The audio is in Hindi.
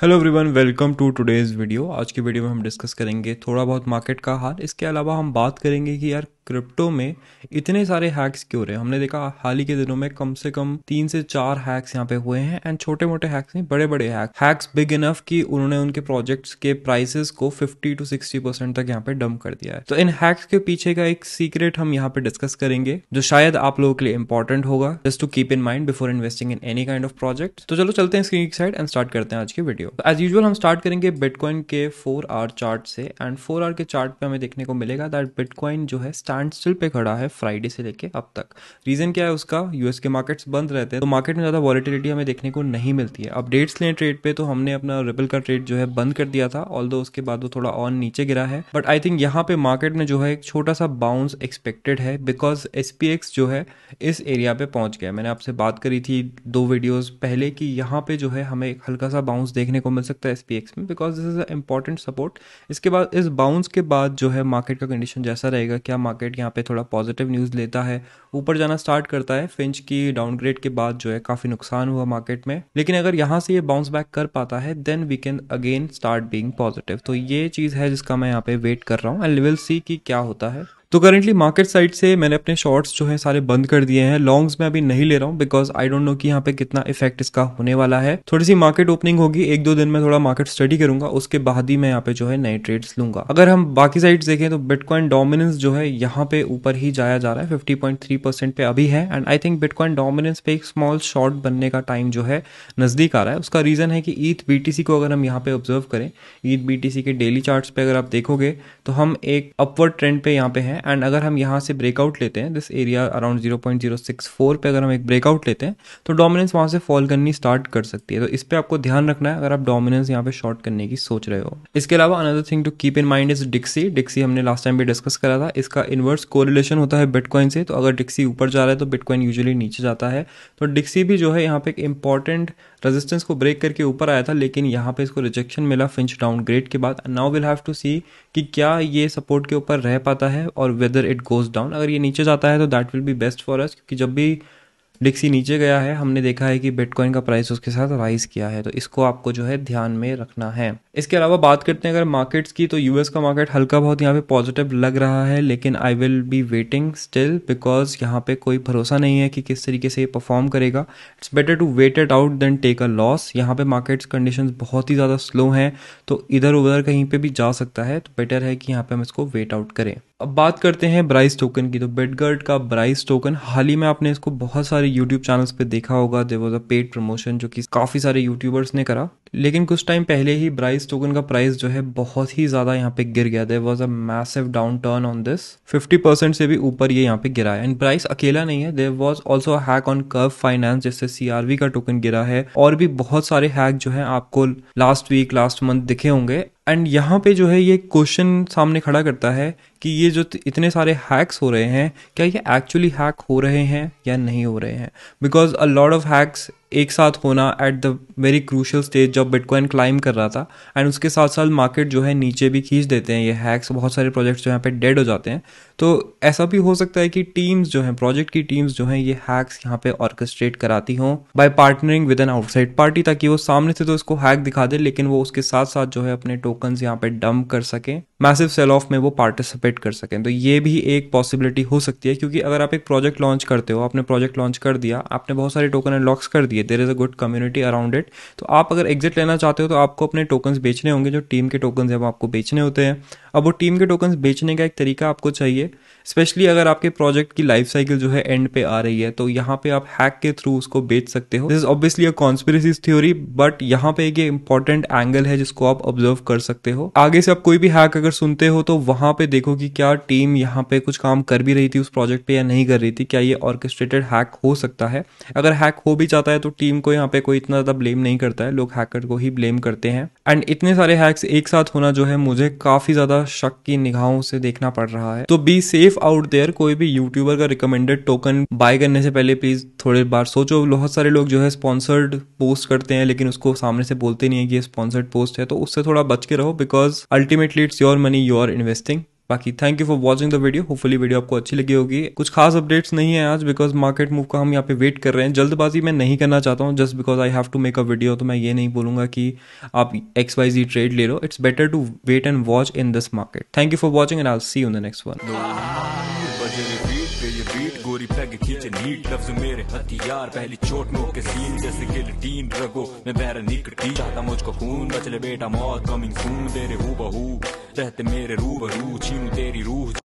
hello everyone welcome to today's video आज की वीडियो में हम डिस्कस करेंगे थोड़ा बहुत मार्केट का हाल इसके अलावा हम बात करेंगे कि यार क्रिप्टो में इतने सारे हैक्स क्यों रहे हमने देखा हाल ही के दिनों में कम से कम तीन से चार हैक्स यहाँ पे हुए हैं एंड छोटे मोटे हैक्स नहीं बड़े बड़े हैक्स हैक्स बिग इनफ कि उन्होंने उनके प्रोजेक्ट्स के प्राइसेस को 50 टू 60 परसेंट तक यहाँ पे डम कर दिया है तो इन हैक्स के पीछे का एक सीक्रेट हम यहाँ पे डिस्कस करेंगे जो शायद आप लोगों के लिए इंपॉर्टेंट होगा just to keep in mind before investing in any kind of project तो चलो चलते हैं स्क्रीन साइड एंड स्टार्ट करते हैं आज की वीडियो एज यूजल हम स्टार्ट करेंगे बिटकॉइन के फोर आर चार्ट से एंड फोर आर के चार्ट पे हमें देखने को मिलेगा दैट बिटकॉइन जो है स्टैंड स्टिल पे खड़ा है फ्राइडे से लेके अब तक रीज़न क्या है उसका यूएस के मार्केट्स बंद रहते हैं तो मार्केट में ज़्यादा वॉलिटिलिटी हमें देखने को नहीं मिलती है अपडेट्स लें ट्रेड पे तो हमने अपना रिपल का ट्रेड जो है बंद कर दिया था ऑल उसके बाद वो थोड़ा ऑन नीचे गिरा है बट आई थिंक यहाँ पे मार्केट में जो है एक छोटा सा बाउंस एक्सपेक्टेड है बिकॉज एस जो है इस एरिया पे पहुंच गया मैंने आपसे बात करी थी दो वीडियोज पहले कि यहाँ पे जो है हमें एक हल्का सा बाउंस देखने को मिल सकता है एस में because this is a important support इसके बाद इस बाउंस के बाद जो है मार्केट का कंडीशन जैसा रहेगा क्या मार्केट मार्केट यहाँ पे थोड़ा पॉजिटिव न्यूज़ लेता है ऊपर जाना स्टार्ट करता है फिंच की डाउनग्रेड के बाद जो है काफ़ी नुकसान हुआ मार्केट में लेकिन अगर यहाँ से ये बाउंस बैक कर पाता है then we can again start being positive तो ये चीज़ है जिसका मैं यहाँ पे वेट कर रहा हूँ एंड विल सी कि क्या होता है तो करेंटली मार्केट साइड से मैंने अपने शॉर्ट्स जो है सारे बंद कर दिए हैं लॉन्ग्स में अभी नहीं ले रहा हूँ बिकॉज आई डोंट नो कि यहाँ पे कितना इफेक्ट इसका होने वाला है थोड़ी सी मार्केट ओपनिंग होगी एक दो दिन में थोड़ा मार्केट स्टडी करूंगा उसके बाद ही मैं यहाँ पे जो है नए ट्रेड्स लूंगा अगर हम बाकी साइड देखें तो बिटकॉइन डोमिनेंस जो है यहाँ पे ऊपर ही जाया जा रहा है फिफ्टी पॉइंट थ्री परसेंट पे अभी है and I think Bitcoin dominance पे एक स्मॉल शॉर्ट बनने का टाइम जो है नजदीक आ रहा है उसका रीजन है कि ईथ बी को अगर हम यहाँ पे ऑब्जर्व करें ईथ बी के डेली चार्ट पे अगर आप देखोगे तो हम एक अपवर्ड ट्रेंड पे यहाँ पे हैं एंड अगर हम यहाँ से ब्रेकआउट लेते हैं this area around zero point zero six four पर अगर हम एक ब्रेकआउट लेते हैं तो डोमिनेंस वहाँ से फॉल करनी स्टार्ट कर सकती है तो इस पर आपको ध्यान रखना है अगर आप डोमिनेंस यहाँ पे शॉर्ट करने की सोच रहे हो इसके अलावा another thing to keep in mind is Dixie Dixie हमने लास्ट टाइम भी डिस्कस करा था इसका इन्वर्स कोरिलेशन होता है बिटकॉइन से तो अगर डिक्सी ऊपर जा रहा है तो बिटकॉइन यूजली नीचे जाता है तो डिक्सी भी जो है यहाँ पे एक इंपॉर्टेंट रेजिस्टेंस को ब्रेक करके ऊपर आया था लेकिन यहाँ पे इसको रिजेक्शन मिला फिंच डाउनग्रेड के बाद now will have to see कि क्या ये सपोर्ट के ऊपर रह पाता है और और वेदर इट गोज़ डाउन अगर ये नीचे जाता है तो that will be best for us क्योंकि जब भी डिक्सी नीचे गया है हमने देखा है कि बिटकॉइन का प्राइस उसके साथ राइज किया है तो इसको आपको जो है ध्यान में रखना है इसके अलावा बात करते हैं अगर मार्केट्स की तो यूएस का मार्केट हल्का बहुत यहाँ पे पॉजिटिव लग रहा है लेकिन I will be waiting still because यहाँ पे कोई भरोसा नहीं है कि किस तरीके से ये परफॉर्म करेगा it's better to wait it out than take a loss यहाँ पे मार्केट्स कंडीशन बहुत ही ज़्यादा स्लो हैं तो इधर उधर कहीं पर भी जा सकता है तो बेटर है कि यहाँ पर हम इसको वेट आउट करें अब बात करते हैं ब्राइस टोकन की तो बेडगर्ड का ब्राइस टोकन हाल ही में आपने इसको बहुत सारे यूट्यूब चैनल्स पे देखा होगा there was a paid promotion जो कि काफ़ी सारे यूट्यूबर्स ने करा लेकिन कुछ टाइम पहले ही ब्राइस टोकन का प्राइस जो है बहुत ही ज़्यादा यहाँ पे गिर गया there was a massive down turn on this percent से भी ऊपर ये यहाँ पे गिरा है एंड प्राइस अकेला नहीं है there was also hack on Curve Finance जिससे सीआरवी का टोकन गिरा है और भी बहुत सारे हैक जो है आपको लास्ट वीक लास्ट मंथ दिखे होंगे एंड यहाँ पे जो है ये क्वेश्चन सामने खड़ा करता है कि ये जो इतने सारे हैक्स हो रहे हैं क्या ये एक्चुअली हैक हो रहे हैं या नहीं हो रहे हैं because a lot of hacks एक साथ होना at the very crucial stage जब बिटकॉइन क्लाइम कर रहा था एंड उसके साथ साथ मार्केट जो है नीचे भी खींच देते हैं ये हैक्स बहुत सारे प्रोजेक्ट्स जो यहाँ पे डेड हो जाते हैं तो ऐसा भी हो सकता है कि टीम्स जो हैं प्रोजेक्ट की टीम्स जो हैं ये हैक्स यहाँ पे ऑर्केस्ट्रेट कराती हों by partnering with an outside party ताकि वो सामने से तो इसको हैक दिखा दे लेकिन वो उसके साथ साथ जो है अपने टोकन यहाँ पे डंप कर सकें मैसिव सेल ऑफ में वो पार्टिसिपेट कर सकें तो ये भी एक पॉसिबिलिटी हो सकती है क्योंकि अगर आप एक प्रोजेक्ट लॉन्च करते हो आपने प्रोजेक्ट लॉन्च कर दिया आपने बहुत सारे टोकन अनलॉक्स कर दिया भी है there is a good community around it तो आप अगर एग्जिट लेना चाहते हो तो आपको अपने टोकन्स बेचने होंगे जो टीम के टोकन्स हैं वो आपको बेचने होते हैं अब वो टीम के टोकन्स बेचने का एक तरीका आपको चाहिए स्पेशली अगर आपके प्रोजेक्ट की लाइफ साइकिल जो है एंड पे आ रही है तो यहाँ पे आप हैक के थ्रू उसको बेच सकते हो this is obviously a conspiracy theory but यहाँ पे एक इंपॉर्टेंट एंगल है जिसको आप ऑब्जर्व कर सकते हो आगे से आप कोई भी हैक अगर सुनते हो तो वहां पे देखो कि क्या टीम यहाँ पे कुछ काम कर भी रही थी उस प्रोजेक्ट पे या नहीं कर रही थी क्या ये ऑर्केस्ट्रेटेड हैक हो सकता है अगर हैक हो भी जाता है तो तो टीम को यहाँ पे कोई इतना ज़्यादा ब्लेम नहीं करता है लोग हैकर को ही ब्लेम करते हैं एंड इतने सारे हैक्स एक साथ होना जो है मुझे काफ़ी ज़्यादा शक की निगाहों से देखना पड़ रहा है तो बी सेफ आउट देयर कोई भी यूट्यूबर का रिकमेंडेड टोकन बाय करने से पहले प्लीज़ थोड़ी बार सोचो बहुत सारे लोग जो है स्पॉन्सर्ड पोस्ट करते हैं लेकिन उसको सामने से बोलते नहीं है कि ये स्पॉन्सर्ड पोस्ट है तो उससे थोड़ा बच के रहो because ultimately it's your money your investing बाकी thank you for watching the video hopefully video आपको अच्छी लगी होगी कुछ खास अपडेट्स नहीं है आज बिकॉज मार्केट मूव का हम यहाँ पे वेट कर रहे हैं जल्दबाजी मैं नहीं करना चाहता हूँ just because I have to make a video तो मैं ये नहीं बोलूंगा कि आप एक्स वाई जी ट्रेड ले लो it's better to wait and watch in this market thank you for watching and I'll see you the next one peg खींचे नीट लफ्ज मेरे हथियार पहली चोट नो के सीन जैसे गिलटीन रगो मैं बैर निकटी चाहता मुझको खून बचले बेटा मौत कमिंग सून तेरे हु बहू रहते मेरे रू बहू छीनू तेरी रूह